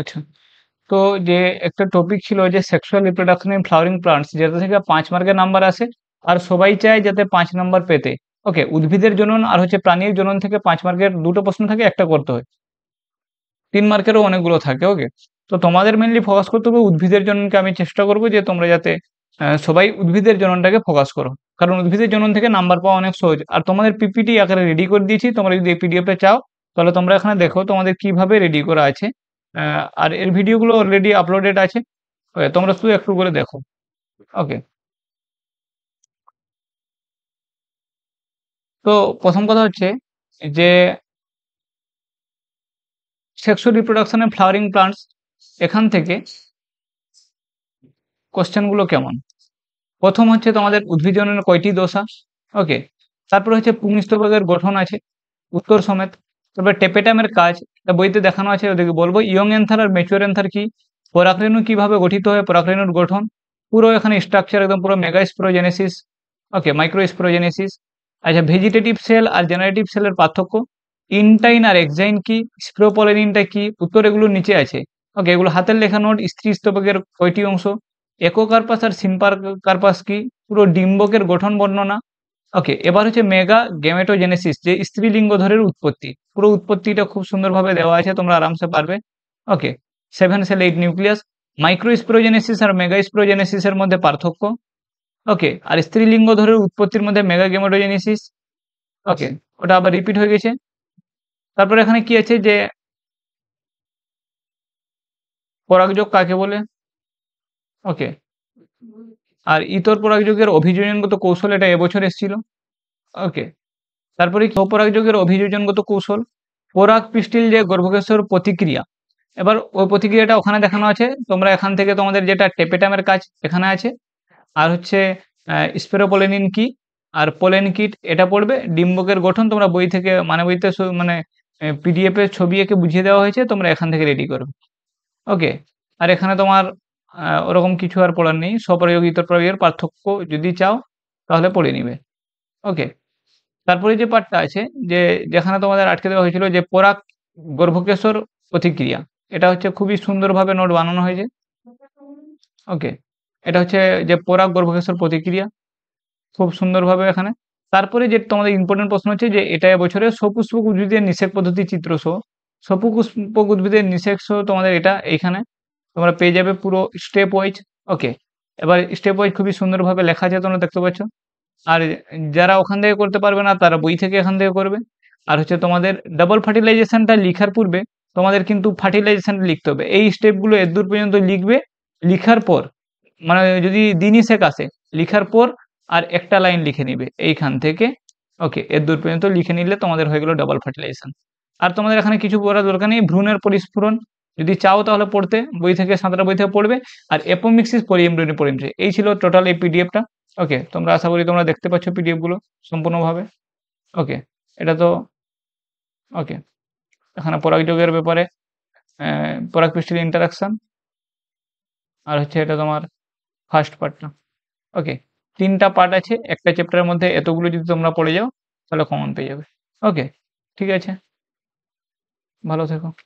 আচ্ছা তো যে একটা টপিক ছিল যে sexual reproduction in flowering plants যেটা থেকে পাঁচ মার্কের নাম্বার আসে আর সবাই চায় যাতে পাঁচ নাম্বার পেতে ওকে উদ্ভিদের জনন আর হচ্ছে প্রাণীর জনন থেকে পাঁচ মার্কের দুটো প্রশ্ন থাকে একটা করতে হয় তিন মার্কেরও অনেকগুলো থাকে ওকে তো তোমাদের মেনলি ফোকাস করতে হবে উদ্ভিদের জননকে আমি চেষ্টা করব যে তোমরা যাতে সবাই উদ্ভিদের জননটাকে ফোকাস করো কারণ উদ্ভিদের জনন থেকে নাম্বার পাওয়া অনেক সহজ আর তোমাদের পিপিটি আকারে রেডি করে দিয়েছি তোমরা যদি এই পিডিএফটা চাও তাহলে তোমরা এখানে দেখো তোমাদের কিভাবে রেডি করা আছে আর এর ভিডিওগুলো অলরেডি আপলোডেড আছে তোমরা শুধু একটু করে দেখো ওকে তো প্রথম কথা হচ্ছে যে সেক্সুয়াল রিপ্রোডাকশনে ফ্লাওয়ারিং প্লান্টস এখান থেকে কোশ্চেনগুলো কেমন প্রথম হচ্ছে তোমাদের উদ্ভিদজনের কয়টি দশা ওকে তারপরে হচ্ছে পুংস্তবকের গঠন আছে উত্তর সমেত তারপরে টেপেটামের কাজ বইতে দেখানো আছে ওদেরকে বলবো ইয়ং এনথার আর মেচুয়ার এনথার কি পরাকরেণু কিভাবে গঠিত হয় পরাকরেণুর গঠন পুরো এখানে স্ট্রাকচার একদম পুরো মেগা স্প্রোজেনেসিস ওকে মাইক্রো স্প্রোজেনেসিস আচ্ছা ভেজিটেটিভ সেল আর জেনারেটিভ সেলের পার্থক্য ইনটাইন আর এক্সাইন কি স্প্রোপলেনিনটা কি উত্তর এগুলোর নিচে আছে ওকে এগুলো হাতের লেখা নোট স্ত্রী স্তবকের কয়টি অংশ একোকার্পাস আর সিম্পার কার্পাস কি পুরো ডিম্বকের গঠন বর্ণনা ওকে এবার হচ্ছে মেগা গেমেটোজেনেসিস যে স্ত্রীলিঙ্গ ধরের উৎপত্তি পুরো উৎপত্তিটা খুব সুন্দরভাবে দেওয়া আছে তোমরা আরামসে পারবে okay seven cell eight nucleus microsporogenesis আর মেগা স্প্রোজেনেসিসের মধ্যে পার্থক্য ওকে আর স্ত্রীলিঙ্গ ধরের উৎপত্তির মধ্যে মেগা গেমেটোজেনেসিস ওকে ওটা আবার রিপিট হয়ে গেছে তারপর এখানে কি আছে যে পরাগযোগ কাকে বলে ওকে আর ইতর যুগের অভিযোজনগত কৌশল এটা এবছর এসেছিল ওকে তারপরে যুগের অভিযোজনগত কৌশল পরাগ পিষ্টিল যে গর্ভকেশ্বর প্রতিক্রিয়া এবার ওই প্রতিক্রিয়াটা ওখানে দেখানো আছে তোমরা এখান থেকে তোমাদের যেটা টেপেটামের কাজ এখানে আছে আর হচ্ছে স্পেরোপোলেনিন কি আর পোলেন কিট এটা পড়বে ডিম্বকের গঠন তোমরা বই থেকে মানে বইতে মানে পিডিএফ এর ছবি একে বুঝিয়ে দেওয়া হয়েছে তোমরা এখান থেকে রেডি করবে ওকে আর এখানে তোমার ওরকম কিছু আর পড়ার নেই স্বপ্রয়োগ ইতপ্রয়োগের পার্থক্য যদি চাও তাহলে পড়ে নিবে ওকে তারপরে যে পাঠটা আছে যে যেখানে তোমাদের আটকে দেওয়া হয়েছিল যে পরাক গর্ভকেশর প্রতিক্রিয়া এটা হচ্ছে খুবই সুন্দরভাবে নোট বানানো হয়েছে ওকে এটা হচ্ছে যে পরাগ গর্ভকেশর প্রতিক্রিয়া খুব সুন্দরভাবে এখানে তারপরে যে তোমাদের ইম্পর্টেন্ট প্রশ্ন হচ্ছে যে এটা এবছরে সপুষ্পক উদ্ভিদের নিষেক পদ্ধতি চিত্র সপুষ্পক উদ্ভিদের নিষেক তোমাদের এটা এখানে তোমরা পেয়ে যাবে পুরো স্টেপ ওয়াইজ ওকে এবার স্টেপ ওয়াইজ খুবই সুন্দরভাবে লেখা আছে তোমরা দেখতে পাচ্ছ আর যারা ওখান থেকে করতে পারবে না তারা বই থেকে এখান থেকে করবে আর হচ্ছে তোমাদের ডাবল ফার্টিলাইজেশনটা লিখার পূর্বে তোমাদের কিন্তু ফার্টিলাইজেশনটা লিখতে হবে এই স্টেপগুলো দূর পর্যন্ত লিখবে লিখার পর মানে যদি দিনই শেখ আসে লিখার পর আর একটা লাইন লিখে নিবে এইখান থেকে ওকে দূর পর্যন্ত লিখে নিলে তোমাদের হয়ে গেলো ডাবল ফার্টিলাইজেশন আর তোমাদের এখানে কিছু বলার দরকার নেই ভ্রূণের পরিস্ফুরণ যদি চাও তাহলে পড়তে বই থেকে সাঁতারা বই থেকে পড়বে আর অ্যাপোমিক্সিস পরিএমব্রিয়নি পরিএমব্রি এই ছিল টোটাল এই পিডিএফটা ওকে তোমরা আশা করি তোমরা দেখতে পাচ্ছ পিডিএফগুলো সম্পূর্ণভাবে ওকে এটা তো ওকে এখানে পরাগযোগের ব্যাপারে পরাগপৃষ্ঠের ইন্টারাকশান আর হচ্ছে এটা তোমার ফার্স্ট পার্টটা ওকে তিনটা পার্ট আছে একটা চ্যাপ্টারের মধ্যে এতগুলো যদি তোমরা পড়ে যাও তাহলে কমন পেয়ে যাবে ওকে ঠিক আছে ভালো থেকো